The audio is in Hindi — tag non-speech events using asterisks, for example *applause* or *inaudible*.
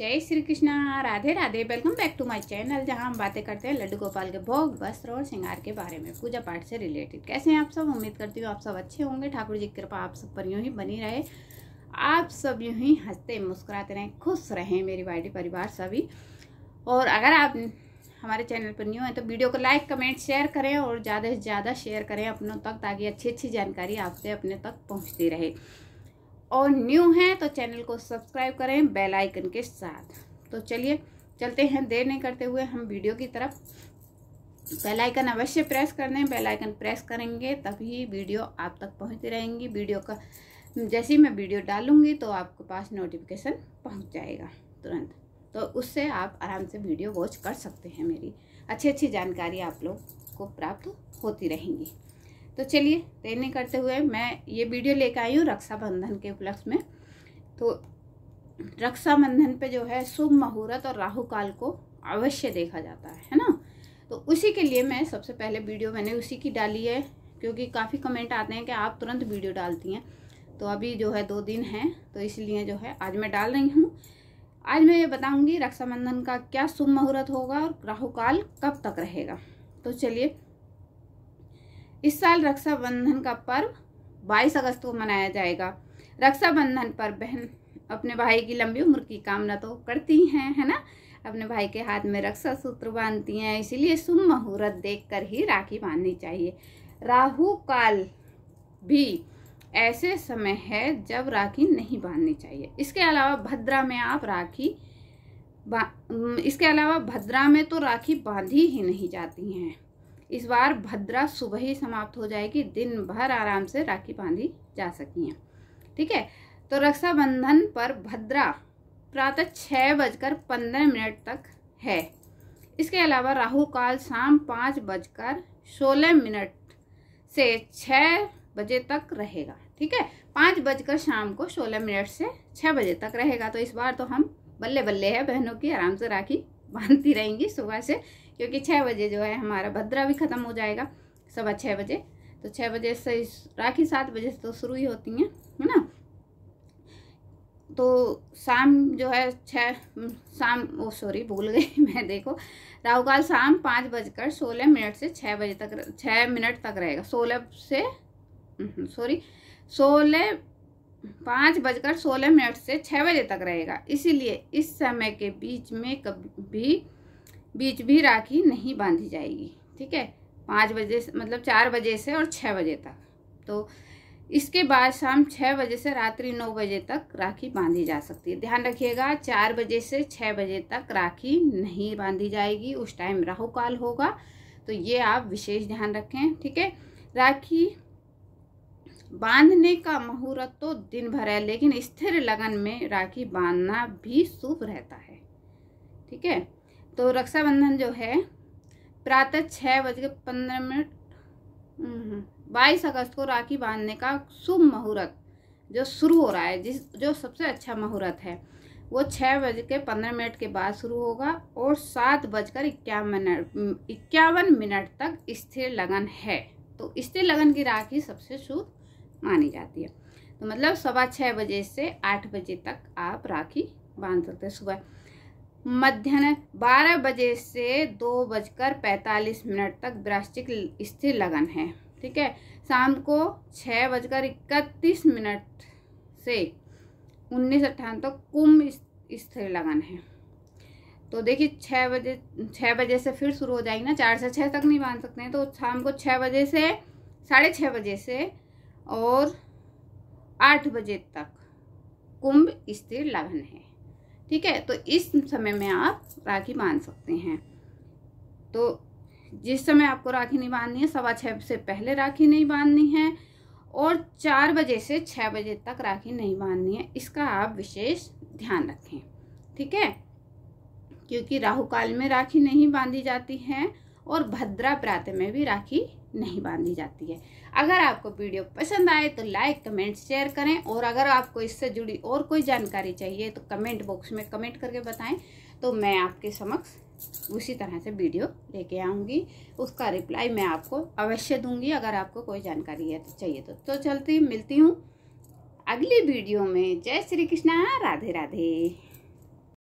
जय Shri Krishna Radhe Radhe welcome back to my channel जहां हम बातें करते हैं लड्डू गोपाल के भोग वस्त्र और श्रृंगार के बारे में पूजा पाठ से रिलेटेड कैसे हैं आप सब उम्मीद करती हूँ आप सब अच्छे होंगे ठाकुर जी की कृपा आप सब पर यूँ ही बनी रहे आप सब यूँ ही हंसते मुस्कुराते रहें खुश रहें मेरी वाइडी परिवार सभी और अगर आप हमारे चैनल पर न्यू है तो वीडियो को लाइक कमेंट शेयर करें और ज़्यादा से ज़्यादा शेयर करें अपनों तक ताकि अच्छी अच्छी जानकारी आपसे अपने तक पहुँचती रहे और न्यू हैं तो चैनल को सब्सक्राइब करें बेल आइकन के साथ तो चलिए चलते हैं देर नहीं करते हुए हम वीडियो की तरफ बेल आइकन अवश्य प्रेस कर दें बेल आइकन प्रेस करेंगे तभी वीडियो आप तक पहुंचती रहेंगी वीडियो का जैसे ही मैं वीडियो डालूंगी तो आपके पास नोटिफिकेशन पहुंच जाएगा तुरंत तो उससे आप आराम से वीडियो वॉच कर सकते हैं मेरी अच्छी अच्छी जानकारी आप लोग को प्राप्त होती रहेंगी तो चलिए देर नहीं करते हुए मैं ये वीडियो लेकर आई हूँ रक्षाबंधन के उपलक्ष्य में तो रक्षाबंधन पे जो है शुभ मुहूर्त और राहु काल को अवश्य देखा जाता है है ना तो उसी के लिए मैं सबसे पहले वीडियो मैंने उसी की डाली है क्योंकि काफ़ी कमेंट आते हैं कि आप तुरंत वीडियो डालती हैं तो अभी जो है दो दिन हैं तो इसलिए जो है आज मैं डाल रही हूँ आज मैं ये बताऊँगी रक्षाबंधन का क्या शुभ मुहूर्त होगा और राहुकाल कब तक रहेगा तो चलिए इस साल रक्षाबंधन का पर्व 22 अगस्त को मनाया जाएगा रक्षाबंधन पर बहन अपने भाई की लंबी उम्र की कामना तो करती हैं है ना अपने भाई के हाथ में रक्षा सूत्र बांधती हैं इसीलिए शुभ मुहूर्त देख ही राखी बांधनी चाहिए राहु काल भी ऐसे समय है जब राखी नहीं बांधनी चाहिए इसके अलावा भद्रा में आप राखी इसके अलावा भद्रा में तो राखी बांधी ही नहीं जाती हैं इस बार भद्रा सुबह ही समाप्त हो जाएगी दिन भर आराम से राखी बांधी जा सकी हैं ठीक है तो रक्षाबंधन पर भद्रा प्रातः छः बजकर पंद्रह मिनट तक है इसके अलावा राहु काल शाम पाँच बजकर सोलह मिनट से छः बजे तक रहेगा ठीक है पाँच बजकर शाम को सोलह मिनट से छः बजे तक रहेगा तो इस बार तो हम बल्ले बल्ले है बहनों की आराम से राखी बांधती रहेंगी सुबह से क्योंकि छः बजे जो है हमारा भद्रा भी ख़त्म हो जाएगा सुबह छः बजे तो छः बजे से राखी सात बजे से तो शुरू ही होती हैं है ना तो शाम जो है छः हम्म, शाम ओ सॉरी भूल गई *laughs* मैं देखो राहुकाल शाम पाँच बजकर सोलह मिनट से छः बजे तक छः मिनट तक रहेगा सोलह से सॉरी हम्म, सोलह पाँच बजकर सोलह मिनट से छः बजे तक रहेगा इसीलिए इस समय के बीच में कभी बीच भी राखी नहीं बांधी जाएगी ठीक है पाँच बजे मतलब चार बजे से और छः बजे तक तो इसके बाद शाम छः बजे से रात्रि नौ बजे तक राखी बांधी जा सकती है ध्यान रखिएगा चार बजे से छः बजे तक राखी नहीं बांधी जाएगी उस टाइम राहु काल होगा तो ये आप विशेष ध्यान रखें ठीक है राखी बांधने का मुहूर्त तो दिन भर है लेकिन स्थिर लगन में राखी बांधना भी शुभ रहता है ठीक है तो रक्षाबंधन जो है प्रातः छः बज के पंद्रह मिनट हम्म, हम्म, बाईस अगस्त को राखी बांधने का शुभ मुहूर्त जो शुरू हो रहा है जिस जो सबसे अच्छा मुहूर्त है वो छः बज के पंद्रह मिनट के बाद शुरू होगा और सात बजकर इक्यावन मिनट इक्यावन मिनट तक स्थिर लगन है तो स्थिर लगन की राखी सबसे शुभ मानी जाती है तो मतलब सवा छः बजे से आठ बजे तक आप राखी बांध सकते हैं सुबह मध्यान्ह बारह बजे से दो बजकर पैंतालीस मिनट तक वृश्चिक स्थिर लगन है ठीक है शाम को छः बजकर इकतीस मिनट से उन्नीस अट्ठावन तक कुंभ स्थिर लगन है तो देखिए छः बजे छः बजे से फिर शुरू हो जाएगी ना चार से छः तक नहीं बांध सकते हैं तो शाम को छः बजे से साढ़े छः बजे से और आठ बजे तक कुंभ स्थिर लग्न है ठीक है तो इस समय में आप राखी बांध सकते हैं तो जिस समय आपको राखी नहीं बांधनी है सवा छः से पहले राखी नहीं बांधनी है और चार बजे से छः बजे तक राखी नहीं बांधनी है इसका आप विशेष ध्यान रखें ठीक है क्योंकि राहु काल में राखी नहीं बांधी जाती है और भद्रा प्रात में भी राखी नहीं बांधी जाती है अगर आपको वीडियो पसंद आए तो लाइक कमेंट शेयर करें और अगर आपको इससे जुड़ी और कोई जानकारी चाहिए तो कमेंट बॉक्स में कमेंट करके बताएं तो मैं आपके समक्ष उसी तरह से वीडियो लेके आऊँगी उसका रिप्लाई मैं आपको अवश्य दूंगी अगर आपको कोई जानकारी है तो चाहिए तो तो चलती मिलती हूँ अगली वीडियो में जय श्री कृष्णा राधे राधे